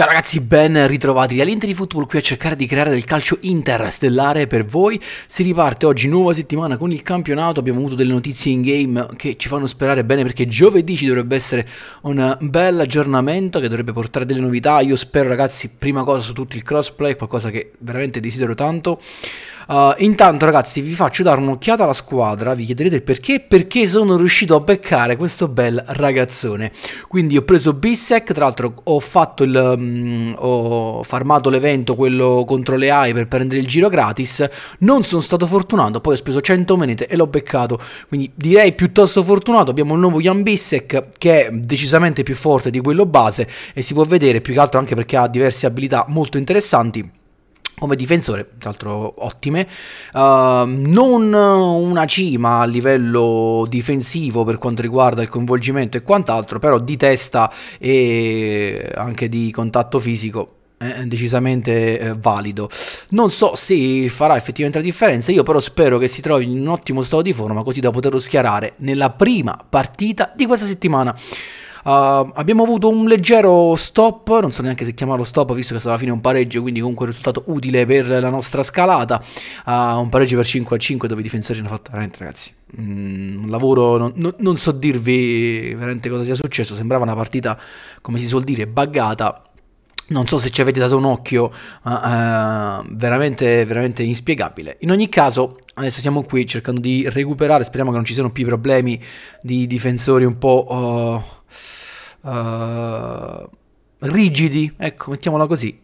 Ciao ragazzi, ben ritrovati dall'Inter di Football qui a cercare di creare del calcio interstellare per voi. Si riparte oggi nuova settimana con il campionato, abbiamo avuto delle notizie in game che ci fanno sperare bene perché giovedì ci dovrebbe essere un bel aggiornamento che dovrebbe portare delle novità. Io spero ragazzi, prima cosa su tutto il crossplay, qualcosa che veramente desidero tanto. Uh, intanto ragazzi vi faccio dare un'occhiata alla squadra, vi chiederete il perché, perché sono riuscito a beccare questo bel ragazzone. Quindi ho preso Bissec, tra l'altro ho fatto il... Um, ho farmato l'evento, quello contro le AI per prendere il giro gratis, non sono stato fortunato, poi ho speso 100 monete e l'ho beccato, quindi direi piuttosto fortunato, abbiamo il nuovo Jan Bissec che è decisamente più forte di quello base e si può vedere più che altro anche perché ha diverse abilità molto interessanti come difensore, tra l'altro ottime, uh, non una cima a livello difensivo per quanto riguarda il coinvolgimento e quant'altro, però di testa e anche di contatto fisico eh, eh, decisamente eh, valido. Non so se farà effettivamente la differenza, io però spero che si trovi in un ottimo stato di forma così da poterlo schierare nella prima partita di questa settimana. Uh, abbiamo avuto un leggero stop, non so neanche se chiamarlo stop visto che è stato alla fine un pareggio, quindi comunque un risultato utile per la nostra scalata. Uh, un pareggio per 5 a 5 dove i difensori hanno fatto veramente ragazzi mm, un lavoro, non, non, non so dirvi veramente cosa sia successo, sembrava una partita come si suol dire buggata. Non so se ci avete dato un occhio, uh, uh, veramente, veramente inspiegabile. In ogni caso, adesso siamo qui cercando di recuperare, speriamo che non ci siano più problemi di difensori un po'... Uh uh, rigidi, ecco, mettiamola così.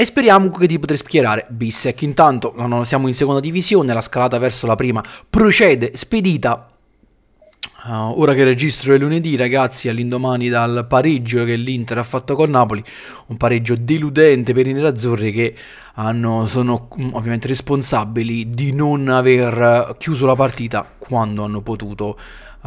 E speriamo che ti potrai schierare Bissec. Intanto no, siamo in seconda divisione, la scalata verso la prima procede spedita. Uh, ora che registro è lunedì, ragazzi, all'indomani dal pareggio che l'Inter ha fatto con Napoli, un pareggio deludente per i nerazzurri che hanno, sono mm, ovviamente responsabili di non aver chiuso la partita quando hanno potuto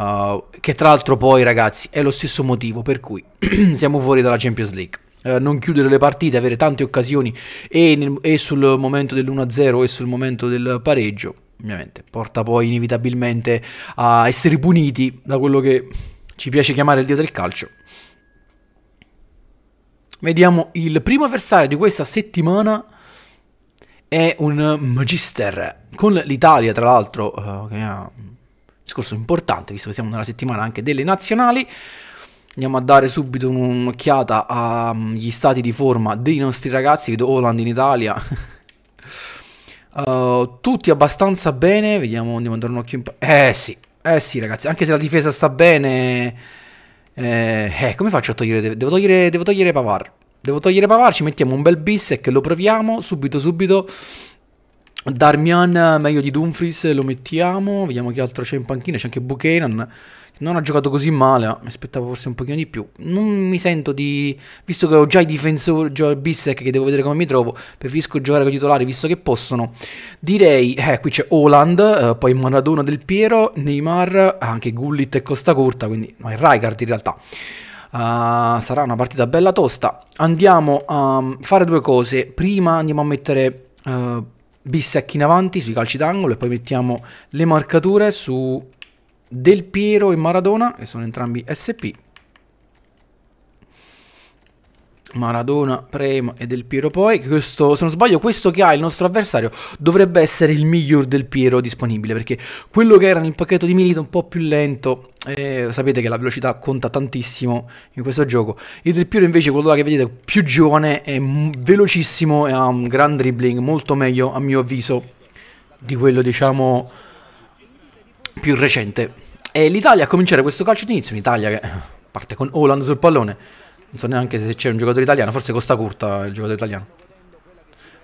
Uh, che tra l'altro poi ragazzi è lo stesso motivo per cui siamo fuori dalla Champions League. Eh, non chiudere le partite, avere tante occasioni e, nel, e sul momento dell'1-0 e sul momento del pareggio, ovviamente, porta poi inevitabilmente a essere puniti da quello che ci piace chiamare il dio del calcio. Vediamo il primo avversario di questa settimana è un Magister con l'Italia, tra l'altro, uh, che ha discorso importante, visto che siamo nella settimana anche delle nazionali. Andiamo a dare subito un'occhiata agli stati di forma dei nostri ragazzi, vedo Holland in Italia. uh, tutti abbastanza bene, vediamo, andiamo a dare un occhio in... Eh sì, eh sì ragazzi, anche se la difesa sta bene... Eh, eh come faccio a togliere... Devo togliere, devo togliere Pavar. Devo togliere Pavar, ci mettiamo un bel bis e che lo proviamo subito subito... Darmian eh, meglio di Dumfries lo mettiamo vediamo che altro c'è in panchina c'è anche Buchanan non ha giocato così male eh, mi aspettavo forse un pochino di più non mi sento di visto che ho già i difensori già Bissek, che devo vedere come mi trovo preferisco giocare con i titolari visto che possono direi eh, qui c'è Holland eh, poi Maradona del Piero Neymar anche Gullit e Costa Corta quindi no è Rijkaard in realtà uh, sarà una partita bella tosta andiamo a fare due cose prima andiamo a mettere uh, bissecchi in avanti sui calci d'angolo e poi mettiamo le marcature su Del Piero e Maradona, che sono entrambi SP, Maradona, Premo e Del Piero poi, questo, se non sbaglio questo che ha il nostro avversario dovrebbe essere il miglior Del Piero disponibile, perché quello che era nel pacchetto di Milito un po' più lento, eh, sapete che la velocità conta tantissimo in questo gioco, il Del Piero invece quello là che vedete più giovane è velocissimo e ha un gran dribbling, molto meglio a mio avviso di quello diciamo più recente. E l'Italia a cominciare questo calcio d'inizio, un'Italia che eh, parte con Holland sul pallone, non so neanche se c'è un giocatore italiano, forse Costa Curta il giocatore italiano.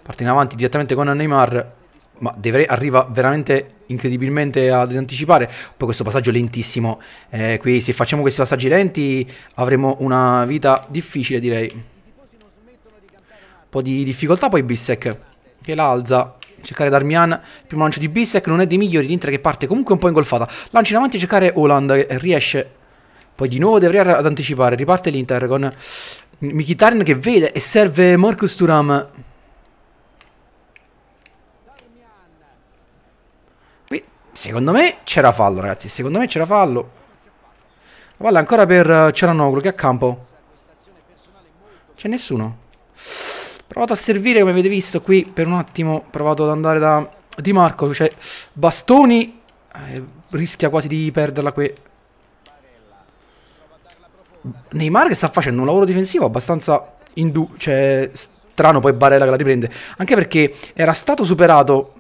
Parte in avanti direttamente con Neymar, ma deve, arriva veramente incredibilmente ad anticipare. Poi questo passaggio lentissimo, eh, qui se facciamo questi passaggi lenti avremo una vita difficile direi. Un po' di difficoltà poi Bissek, che l'alza. cercare Darmian. primo lancio di Bissek non è dei migliori. L'Inter che parte comunque un po' ingolfata. Lancia in avanti cercare Holland. Riesce poi di nuovo dovrei ad anticipare. Riparte l'Inter con Mkhitaryan che vede e serve Marcus Turam. Qui, secondo me c'era fallo, ragazzi. Secondo me c'era fallo. La palla ancora per Ceranoglu che è a campo. C'è nessuno. Provato a servire, come avete visto qui, per un attimo. Provato ad andare da Di Marco. cioè Bastoni. Eh, rischia quasi di perderla qui. Neymar che sta facendo un lavoro difensivo abbastanza indu- cioè, strano, poi Barella che la riprende, anche perché era stato superato...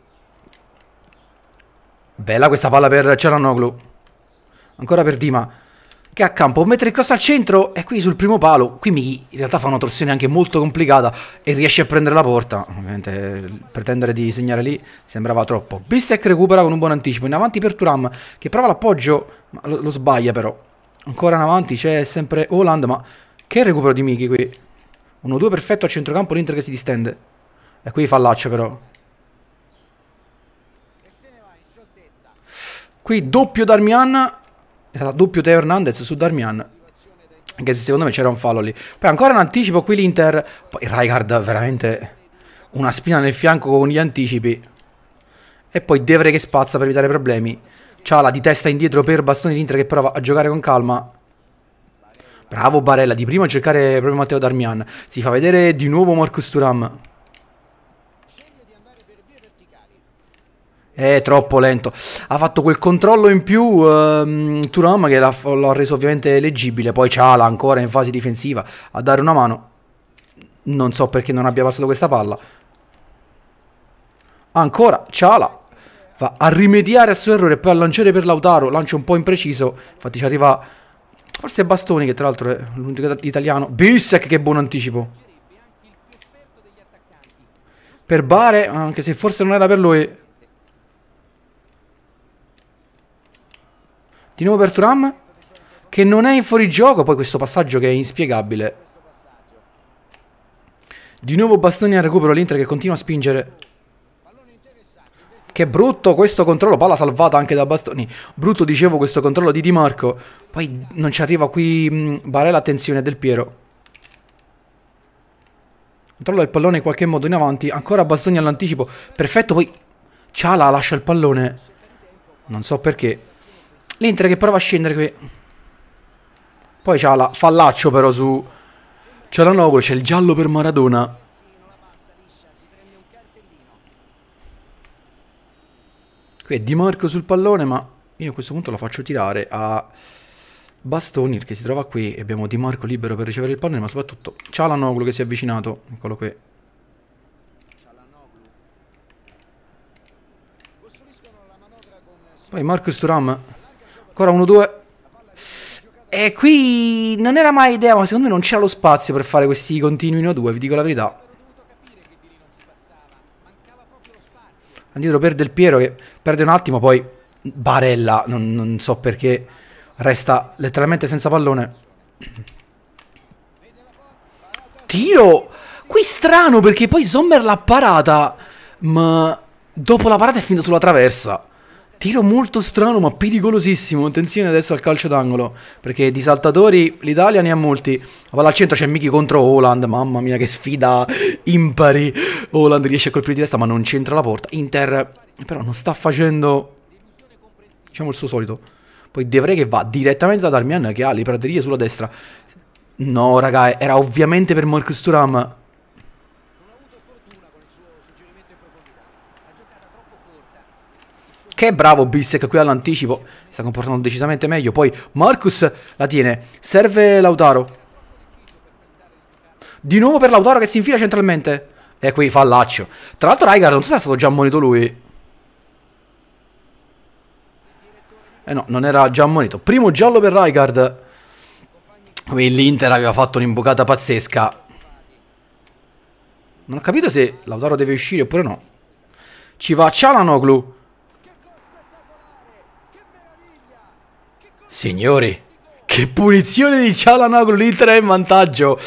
Bella questa palla per Ceranoglu, ancora per Dima, che ha campo mettere il cross al centro e qui sul primo palo, qui Michi in realtà fa una torsione anche molto complicata e riesce a prendere la porta, ovviamente pretendere di segnare lì sembrava troppo. Bissek recupera con un buon anticipo, in avanti per Turam che prova l'appoggio, ma lo, lo sbaglia però ancora in avanti c'è sempre Holland, ma che recupero di Miki qui. 1-2 perfetto a centrocampo, l'Inter che si distende. E qui fallaccio però. Qui doppio Darmian, doppio Teo Hernandez su Darmian. Anche se secondo me c'era un fallo lì. Poi ancora in anticipo qui l'Inter. Poi Raigard veramente una spina nel fianco con gli anticipi. E poi Devre che spazza per evitare problemi. Ciala di testa indietro per Bastoni l'Inter che prova a giocare con calma. Bravo Barella, di prima a cercare proprio Matteo Darmian. Si fa vedere di nuovo Marcus Turam. È eh, troppo lento. Ha fatto quel controllo in più ehm, Turam che l'ha reso ovviamente leggibile. Poi Ciala ancora in fase difensiva a dare una mano. Non so perché non abbia passato questa palla. Ancora Ciala va a rimediare al suo errore e poi a lanciare per Lautaro, lancio un po' impreciso, infatti ci arriva forse Bastoni che tra l'altro è l'unico italiano, Bissek che buon anticipo. Per Bare, anche se forse non era per lui. Di nuovo per Turam, che non è in fuorigioco, poi questo passaggio che è inspiegabile. Di nuovo Bastoni al recupero, l'Inter che continua a spingere che brutto questo controllo. Palla salvata anche da bastoni. Brutto, dicevo, questo controllo di Di Marco. Poi non ci arriva qui mh, Barella. Attenzione del Piero. Controlla il pallone in qualche modo in avanti. Ancora Bastoni all'anticipo. Perfetto, poi Ciala lascia il pallone. Non so perché. L'Inter che prova a scendere qui. Poi Ciala, fallaccio però su Ciala Cialanoglu. C'è il giallo per Maradona. Qui è Di Marco sul pallone, ma io a questo punto la faccio tirare a Bastoni, che si trova qui. Abbiamo Di Marco libero per ricevere il pallone, ma soprattutto Cialanoglu che si è avvicinato. Eccolo qui. Poi Marcus Turam. Ancora 1-2. E qui non era mai idea, ma secondo me non c'era lo spazio per fare questi continui 1-2, vi dico la verità. dietro per Del Piero che perde un attimo, poi barella, non, non so perché, resta letteralmente senza pallone. Tiro! Qui strano perché poi Sommer l'ha parata, ma dopo la parata è finita sulla traversa. Tiro molto strano ma pericolosissimo. Attenzione adesso al calcio d'angolo. Perché di saltatori l'Italia ne ha molti. La palla al centro c'è Miki contro Holland. Mamma mia che sfida impari. Holland riesce a colpire di testa ma non c'entra la porta. Inter però non sta facendo diciamo il suo solito. Poi Devre che va direttamente da Darmian che ha le praterie sulla destra. No raga era ovviamente per Marcus Turam. Che bravo Bissek qui all'anticipo. Sta comportando decisamente meglio. Poi Marcus la tiene. Serve Lautaro. Di nuovo per Lautaro che si infila centralmente. E qui fallaccio. Tra l'altro Raigar non so se era stato già ammonito lui. Eh no, non era già ammonito. Primo giallo per Raigard. L'Inter aveva fatto un'imbucata pazzesca. Non ho capito se Lautaro deve uscire oppure no. Ci va Cialanoglu. Signori, che punizione di Cialanoglu, l'Inter è in vantaggio.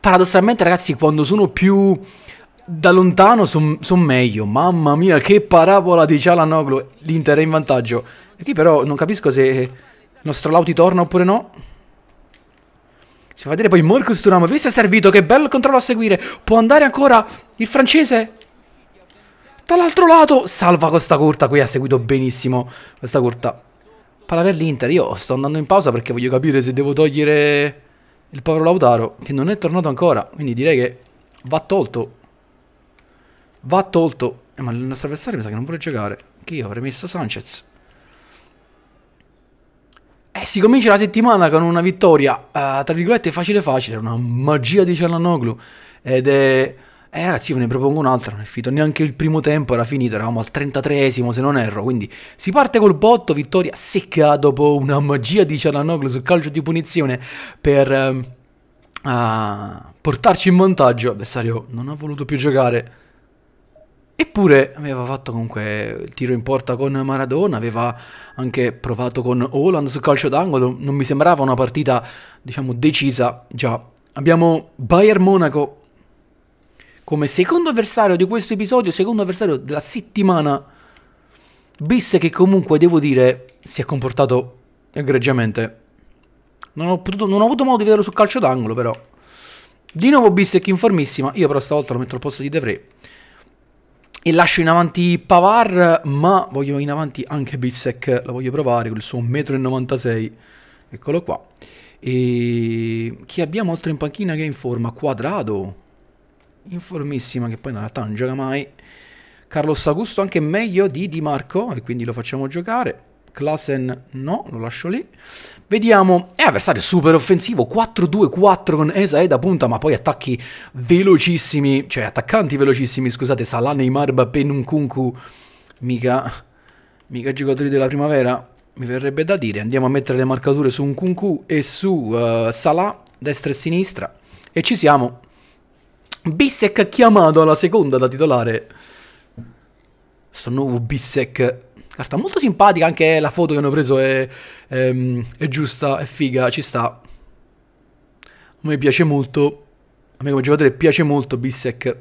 Paradossalmente ragazzi, quando sono più da lontano sono son meglio. Mamma mia, che parabola di Cialanoglu, l'Inter è in vantaggio. E qui però non capisco se il nostro Lauti torna oppure no. Si fa vedere poi Marcus Turam, vedi è servito, che bello controllo a seguire. Può andare ancora il francese? Dall'altro lato, salva questa Corta, qui ha seguito benissimo questa Corta. Palla per l'Inter, io sto andando in pausa perché voglio capire se devo togliere il povero Lautaro, che non è tornato ancora, quindi direi che va tolto. Va tolto. Eh, ma il nostro avversario mi sa che non vuole giocare. Che io avrei messo Sanchez. Eh, si comincia la settimana con una vittoria, eh, tra virgolette, facile facile, una magia di Cialanoglu. Ed è eh ragazzi, io ne propongo un altro, non è finito neanche il primo tempo, era finito, eravamo al 33esimo se non erro, quindi si parte col botto, vittoria secca dopo una magia di Cialanoglu sul calcio di punizione per ehm, portarci in vantaggio, L'avversario non ha voluto più giocare, eppure aveva fatto comunque il tiro in porta con Maradona, aveva anche provato con Holland sul calcio d'angolo, non mi sembrava una partita diciamo decisa già. Abbiamo Bayern Monaco come secondo avversario di questo episodio, secondo avversario della settimana. Bis che comunque devo dire si è comportato egregiamente. Non ho, potuto, non ho avuto modo di vederlo sul calcio d'angolo però. Di nuovo Bissek in formissima, io però stavolta lo metto al posto di De Vrij. E lascio in avanti Pavar, ma voglio in avanti anche Bissek, lo voglio provare con il suo 1,96 m. Eccolo qua. E chi abbiamo oltre in panchina che è in forma? Quadrado in formissima, che poi in realtà non gioca mai. Carlos Augusto anche meglio di Di Marco, e quindi lo facciamo giocare. Klassen no, lo lascio lì. Vediamo, è avversario super offensivo, 4-2-4 con Esa e da punta, ma poi attacchi velocissimi, cioè attaccanti velocissimi, scusate, Salah, Neymar, Mbappé, Nkunku, mica, mica giocatori della primavera, mi verrebbe da dire. Andiamo a mettere le marcature su Nkunku e su uh, Salah, destra e sinistra, e ci siamo. Bissek chiamato alla seconda da titolare. Sto nuovo Bissek. Carta molto simpatica, anche la foto che hanno preso è, è, ehm, è giusta, è figa, ci sta. A me piace molto. A me come giocatore piace molto Bissek.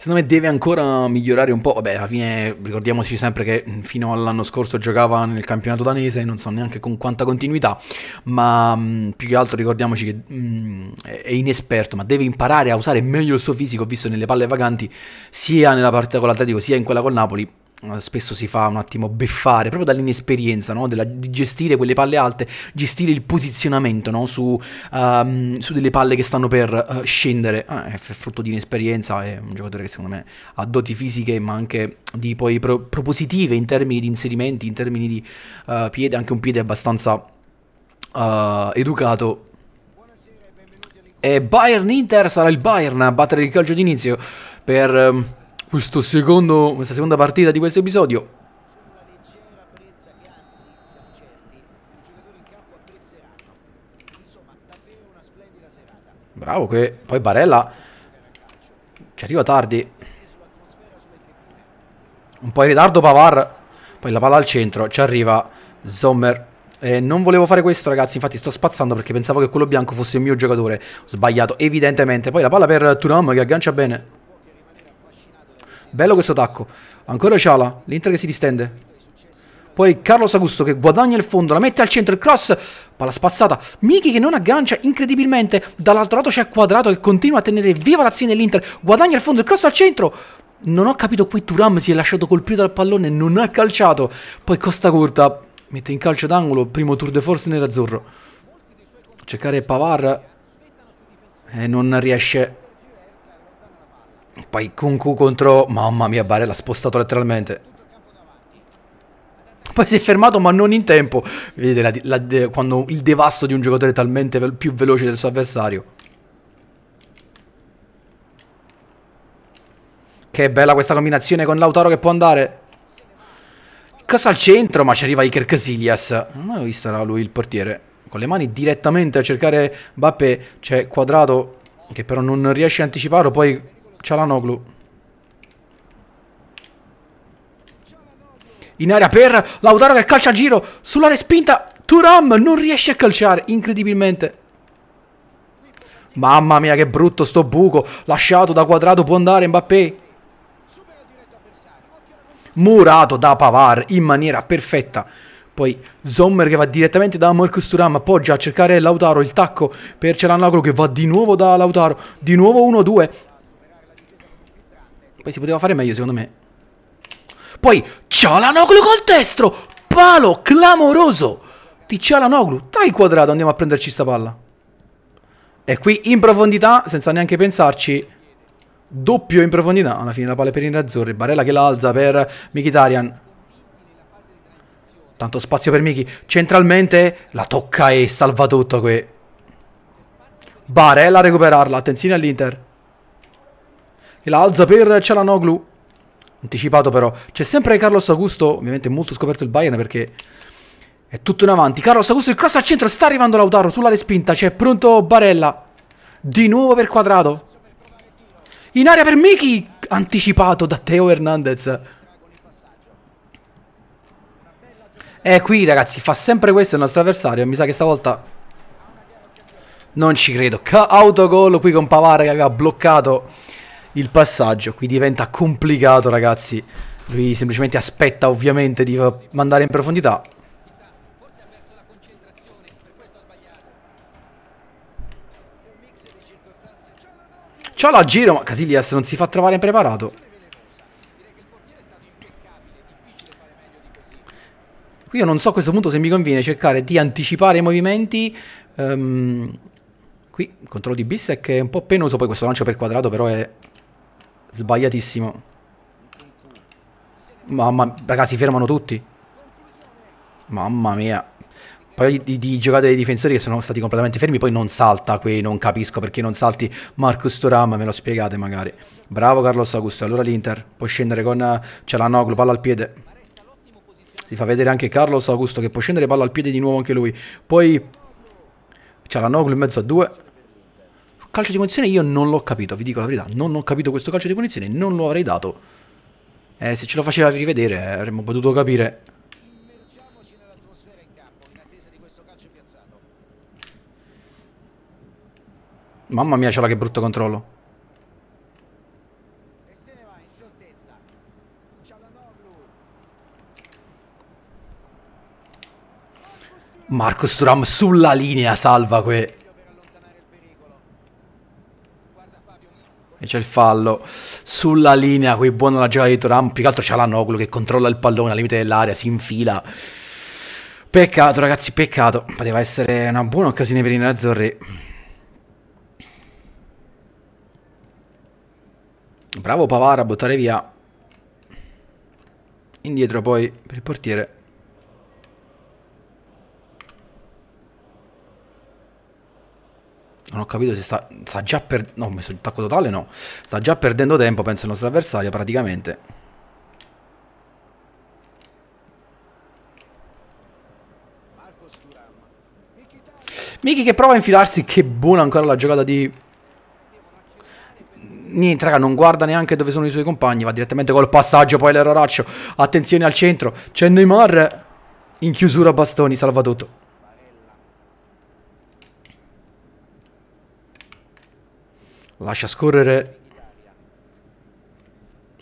secondo me deve ancora migliorare un po'. Vabbè, alla fine ricordiamoci sempre che fino all'anno scorso giocava nel campionato danese, non so neanche con quanta continuità, ma mh, mm, più che altro ricordiamoci che mh, mm, è inesperto, ma deve imparare a usare meglio il suo fisico, visto nelle palle vaganti, sia nella partita con l'Atletico sia in quella con Napoli eh, spesso si fa un attimo beffare proprio dall'inesperienza no? Della, di gestire quelle palle alte, gestire il posizionamento no? su, um, su, delle palle che stanno per uh, scendere. Ah, è frutto di inesperienza, è un giocatore che secondo me ha doti fisiche ma anche di poi pro propositive in termini di inserimenti, in termini di uh, piede, anche un piede abbastanza uh, educato. E Bayern Inter sarà il Bayern a battere il calcio d'inizio per... Um, secondo, questa seconda partita di questo episodio. Bravo che poi Barella ci arriva tardi. Un po' in ritardo Pavar. Poi la palla al centro, ci arriva Sommer. Eh, non volevo fare questo ragazzi, infatti sto spazzando perché pensavo che quello bianco fosse il mio giocatore. Ho sbagliato evidentemente. Poi la palla per Turam che aggancia bene. Bello questo attacco. Ancora Ciala. L'Inter che si distende. Poi Carlos Augusto che guadagna il fondo, la mette al centro, il cross, palla spassata. Miki che non aggancia incredibilmente. Dall'altro lato c'è Quadrato che continua a tenere viva l'azione dell'Inter. Guadagna il fondo, il cross al centro. Non ho capito qui Turam si è lasciato colpito dal pallone, non ha calciato. Poi Costa Corta mette in calcio d'angolo, primo tour de force nerazzurro. Cercare Pavar e eh, non riesce poi Kunku contro... Mamma mia, Bare l'ha spostato letteralmente. Poi si è fermato ma non in tempo. Vedete la, la quando il devasto di un giocatore è talmente ve più veloce del suo avversario. Che bella questa combinazione con Lautaro che può andare. Cosa al centro ma ci arriva Iker Casillas. Non avevo visto era lui il portiere. Con le mani direttamente a cercare Bappe. C'è Quadrato che però non riesce a anticiparlo. Poi Cialanoglu. In aria per Lautaro che calcia a giro sulla respinta. Turam non riesce a calciare, incredibilmente. Mamma mia che brutto sto buco, lasciato da quadrato può andare Mbappé. Murato da Pavar in maniera perfetta. Poi Sommer che va direttamente da Marcus Turam, appoggia a cercare Lautaro, il tacco per Celanoglu che va di nuovo da Lautaro, di nuovo 1-2, poi si poteva fare meglio, secondo me. Poi Cialanoglu col destro! Palo clamoroso di Cialanoglu. Dai quadrato, andiamo a prenderci sta palla. E qui in profondità, senza neanche pensarci, doppio in profondità. Alla fine la palla per i nerazzurri. Barella che la alza per Mkhitaryan. Tanto spazio per Miki. Centralmente la tocca e salva tutto qui. Barella a recuperarla. Attenzione all'Inter. E la alza per Cialanoglu. Anticipato però. C'è sempre Carlos Augusto, ovviamente molto scoperto il Bayern perché è tutto in avanti. Carlos Augusto, il cross al centro, sta arrivando Lautaro sulla respinta, c'è pronto Barella. Di nuovo per quadrato. In aria per Miki, anticipato da Teo Hernandez. E eh, qui ragazzi, fa sempre questo il nostro avversario, mi sa che stavolta... Non ci credo. Autogol qui con Pavara che aveva bloccato il passaggio. Qui diventa complicato, ragazzi. Lui semplicemente aspetta, ovviamente, di mandare in profondità. C'ha la giro, ma Casillas non si fa trovare impreparato. Qui io non so a questo punto se mi conviene cercare di anticipare i movimenti. Um, qui, controllo di Bissec è un po' penoso, poi questo lancio per quadrato però è Sbagliatissimo. Mamma raga, si fermano tutti. Mamma mia. Poi di, di, giocate dei difensori che sono stati completamente fermi, poi non salta qui, non capisco perché non salti Marcus Turam, me lo spiegate magari. Bravo Carlos Augusto, allora l'Inter può scendere con C'è la Noglu, palla al piede. Si fa vedere anche Carlos Augusto che può scendere palla al piede di nuovo anche lui. Poi c'è la Noglu in mezzo a due. Calcio di punizione io non l'ho capito, vi dico la verità, non ho capito questo calcio di punizione, non lo avrei dato. Eh, se ce lo faceva rivedere eh, avremmo potuto capire. Mamma mia, c'è la che brutto controllo. Marcos Turam sulla linea, salva que. e c'è il fallo sulla linea, qui buona la giocata di Toram, più che altro c'è l'Anoglu che controlla il pallone al limite dell'area, si infila. Peccato ragazzi, peccato, poteva essere una buona occasione per i nerazzurri. Bravo Pavara a buttare via. Indietro poi per il portiere. non ho capito se sta, sta già perdendo, no, ho messo il tacco totale, no, sta già perdendo tempo, penso il nostro avversario, praticamente. Miki che prova a infilarsi, che buona ancora la giocata di... Niente, raga, non guarda neanche dove sono i suoi compagni, va direttamente col passaggio, poi l'erroraccio. Attenzione al centro, c'è Neymar in chiusura bastoni, salva tutto. Lascia scorrere.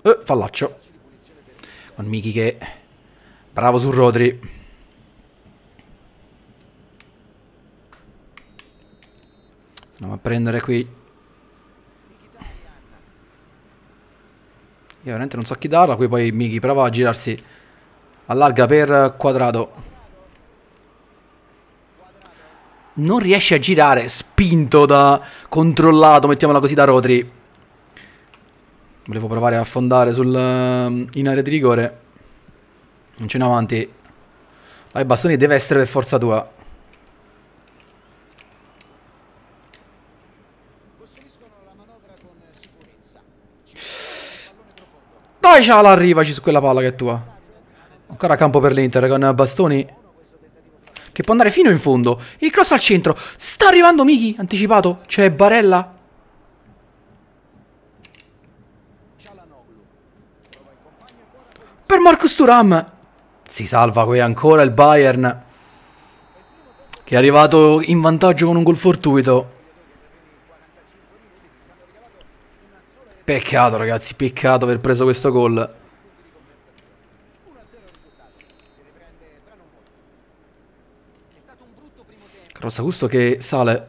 Eh, fallaccio. Con Miki che... Bravo su Rodri. Andiamo a prendere qui. Io veramente non so chi darla, qui poi Miki prova a girarsi. Allarga per quadrato. non riesce a girare, spinto da... controllato, mettiamola così, da Rodri. Volevo provare a affondare sul, ehm, in area di rigore. Non c'è in avanti. Vai Bastoni deve essere per forza tua. Dai, Ciala, arrivaci su quella palla che è tua. Ancora campo per l'Inter con Bastoni che può andare fino in fondo. Il cross al centro. Sta arrivando Miki, anticipato. C'è Barella. Per Marcus Turam. Si salva qui ancora il Bayern. Che è arrivato in vantaggio con un gol fortuito. Peccato ragazzi, peccato aver preso questo gol. Rossa Gusto che sale.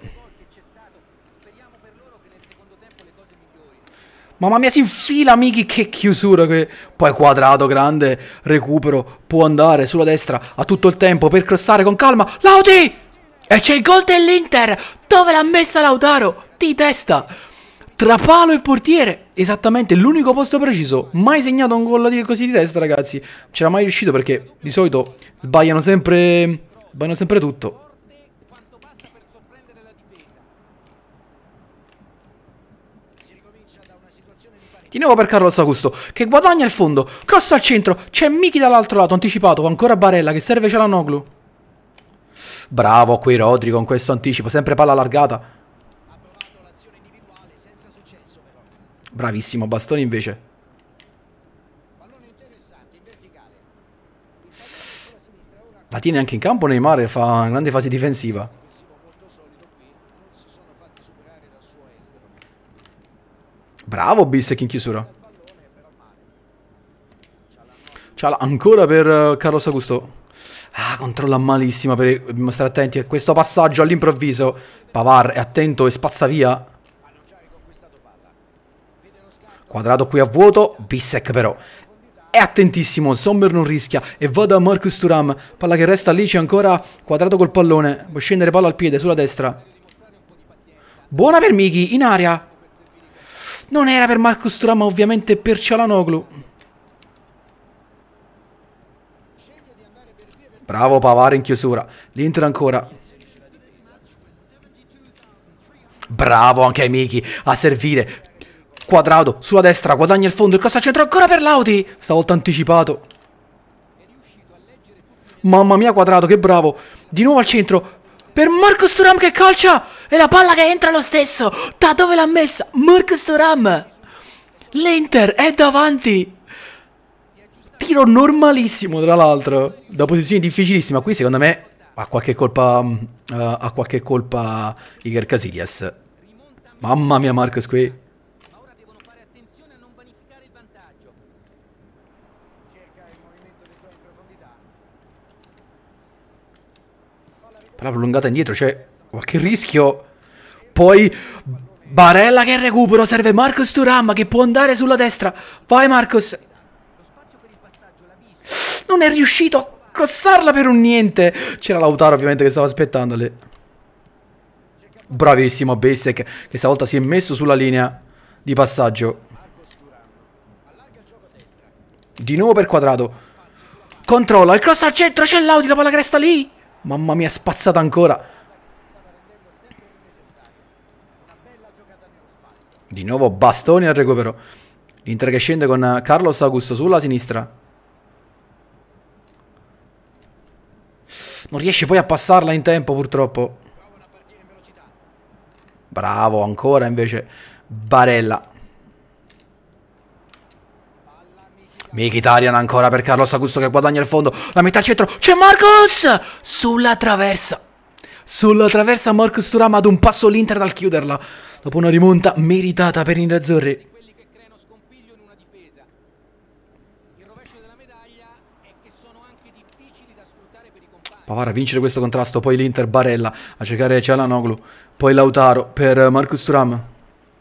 Mamma mia, si infila Miki, che chiusura che... Poi quadrato, grande, recupero, può andare sulla destra, a tutto il tempo per crossare con calma. Lauti! E c'è il gol dell'Inter! Dove l'ha messa Lautaro? Di testa! Tra palo e portiere, esattamente l'unico posto preciso. Mai segnato un gol così di testa, ragazzi. C'era mai riuscito perché di solito sbagliano sempre... Sbagliano sempre tutto. Di nuovo per Carlos Augusto, che guadagna il fondo, cross al centro, c'è Miki dall'altro lato, anticipato, ancora Barella che serve Cialanoglu. Bravo a quei Rodri con questo anticipo, sempre palla allargata. Bravissimo, bastone invece. La tiene anche in campo Neymar fa una grande fase difensiva. Bravo Bissek in chiusura. Ciala ancora per eh, Carlos Augusto. Ah, controlla malissima per stare attenti a questo passaggio all'improvviso. Pavar è attento e spazza via. Quadrato qui a vuoto, Bissek però. È attentissimo, Sommer non rischia e va da Marcus Turam. Palla che resta lì, c'è ancora quadrato col pallone. Può scendere palla al piede sulla destra. Buona per Miki, in aria. Non era per Marcus Turam, ma ovviamente per Cialanoglu. Bravo Pavara in chiusura. L'Inter ancora. Bravo anche ai Miki a servire. Quadrado sulla destra, guadagna il fondo, il cross al centro ancora per l'Audi. Stavolta anticipato. Mamma mia, quadrato, che bravo. Di nuovo al centro. Per Marcus Turam che calcio! E la palla che entra lo stesso! Da dove l'ha messa? Marcus Turam! L'Inter è davanti! Tiro normalissimo, tra l'altro. Da posizione difficilissima. Qui, secondo me, ha qualche colpa... Uh, ha qualche colpa Iker Casillas. Mamma mia, Marcus qui. Palla prolungata indietro, c'è qualche rischio. Poi Barella che recupero, serve Marcos Turam che può andare sulla destra. Vai Marcos. Non è riuscito a crossarla per un niente. C'era Lautaro ovviamente che stava aspettandole. Bravissimo Bessek che stavolta si è messo sulla linea di passaggio. Di nuovo per quadrato. Controlla, il cross al centro, c'è Laudi, la palla che resta lì. Mamma mia, spazzata ancora. Di nuovo bastoni al recupero. L'Inter che scende con Carlos Augusto sulla sinistra. Non riesce poi a passarla in tempo purtroppo. Bravo, ancora invece Barella. Mkhitaryan ancora per Carlos Augusto che guadagna il fondo. La metà centro. C'è Marcus! Sulla traversa. Sulla traversa Marcus Turam ad un passo l'Inter dal chiuderla. Dopo una rimonta meritata per i nerazzurri. Pavara vincere questo contrasto, poi l'Inter Barella a cercare Cialanoglu, poi Lautaro per Marcus Turam.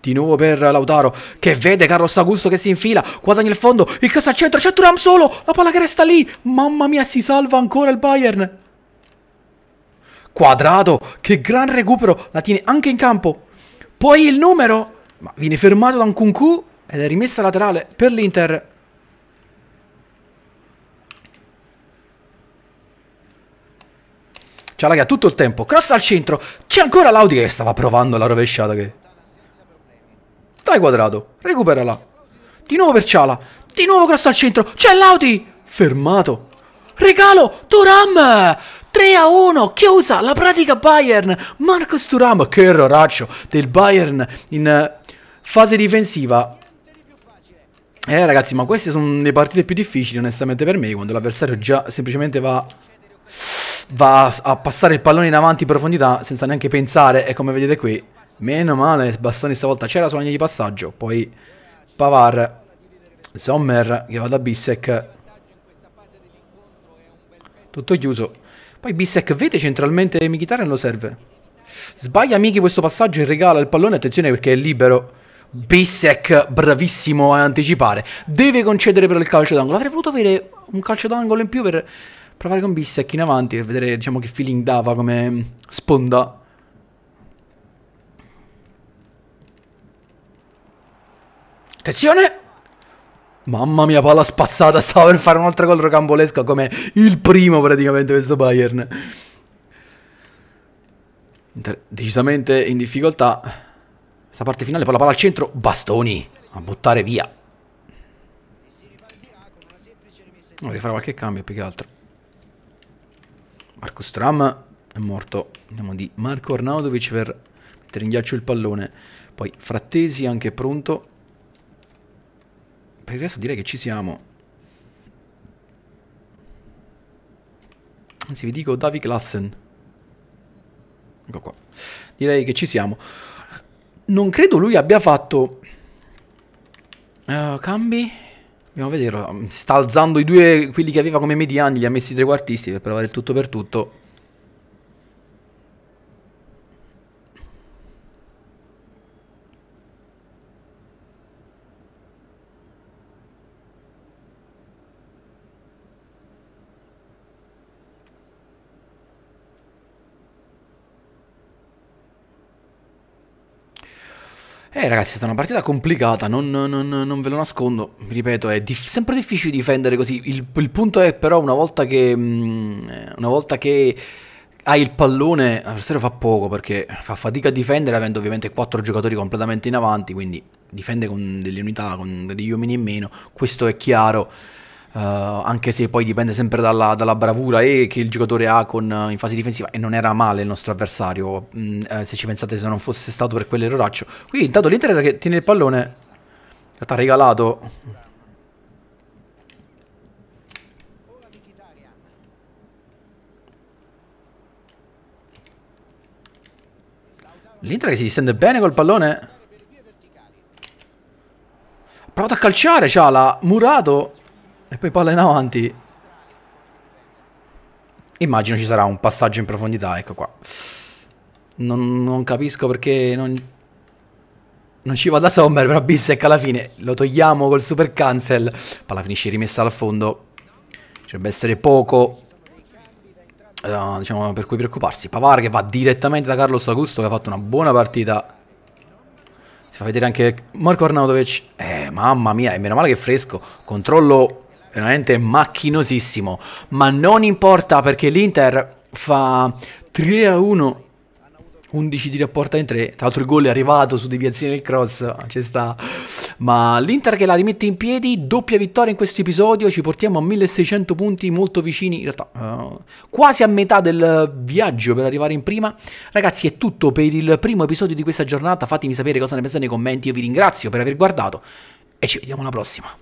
Di nuovo per Lautaro che vede Carlos Augusto che si infila, guadagna il fondo, il caso al centro, c'è Turam solo, la palla che resta lì, mamma mia si salva ancora il Bayern. Quadrato, che gran recupero, la tiene anche in campo. Poi il numero, ma viene fermato da un Kunku ed è rimessa laterale per l'Inter. Cialaghi ha tutto il tempo, cross al centro, c'è ancora Laudi che stava provando la rovesciata che... Dai quadrato, recuperala. Di nuovo per Ciala. Di nuovo cross al centro. C'è l'Audi. Fermato. Regalo, Turam. 3 a 1, chiusa la pratica Bayern. Marcos Turam, che erroraccio del Bayern in eh, fase difensiva. Eh ragazzi, ma queste sono le partite più difficili onestamente per me, quando l'avversario già semplicemente va va a passare il pallone in avanti in profondità senza neanche pensare e come vedete qui Meno male, Bastoni stavolta c'era sulla linea di passaggio. Poi Pavar, Sommer che va da Bissek. Tutto chiuso. Poi Bissek vede centralmente Michitare non lo serve. Sbaglia Michi questo passaggio e regala il pallone. Attenzione perché è libero. Bissek, bravissimo a anticipare. Deve concedere però il calcio d'angolo. Avrei voluto avere un calcio d'angolo in più per provare con Bissek in avanti per vedere diciamo, che feeling dava come sponda Attenzione! Mamma mia, palla spazzata, stava per fare un altro gol rocambolesco come il primo praticamente questo Bayern. Inter decisamente in difficoltà. Questa parte finale, poi la palla al centro, bastoni, a buttare via. Vorrei fare qualche cambio più che altro. Marco Stram è morto. Andiamo di Marco Arnaudovic per mettere in ghiaccio il pallone. Poi Frattesi anche pronto per il resto direi che ci siamo. Anzi, vi dico Davi Klassen. Ecco qua. Direi che ci siamo. Non credo lui abbia fatto... Uh, cambi? Andiamo a vedere. Um, sta alzando i due, quelli che aveva come mediani, li ha messi i quartisti per provare il tutto per tutto. ragazzi, è stata una partita complicata, non, non, non ve lo nascondo, ripeto, è dif sempre difficile difendere così, il, il, punto è però una volta che, mh, mm, una volta che hai il pallone l'avversario fa poco perché fa fatica a difendere avendo ovviamente quattro giocatori completamente in avanti, quindi difende con delle unità, con degli uomini in meno, questo è chiaro. Eh, anche se poi dipende sempre dalla, dalla, bravura e che il giocatore ha con, eh, in fase difensiva e non era male il nostro avversario mh, mm, eh, se ci pensate se non fosse stato per quell'erroraccio qui intanto l'Inter che tiene il pallone in realtà regalato L'Inter che si distende bene col pallone. Ha provato a calciare, Ciala. Murato e poi palla in avanti. Immagino ci sarà un passaggio in profondità, ecco qua. Non, non capisco perché non... Non ci vada Sommer, però Bissec alla fine lo togliamo col super cancel. Palla finisce rimessa al fondo. Ci dovrebbe essere poco Uh, diciamo, per cui preoccuparsi. Pavar che va direttamente da Carlos Augusto che ha fatto una buona partita. Si fa vedere anche Marco Arnautovic. Eh, mamma mia, e meno male che è fresco. Controllo veramente macchinosissimo, ma non importa perché l'Inter fa 3 a 1 11 tiri a porta in 3, tra l'altro il gol è arrivato su deviazione del cross, ci sta. Ma l'Inter che la rimette in piedi, doppia vittoria in questo episodio, ci portiamo a 1600 punti molto vicini, in realtà uh, quasi a metà del viaggio per arrivare in prima. Ragazzi è tutto per il primo episodio di questa giornata, fatemi sapere cosa ne pensate nei commenti, io vi ringrazio per aver guardato e ci vediamo alla prossima.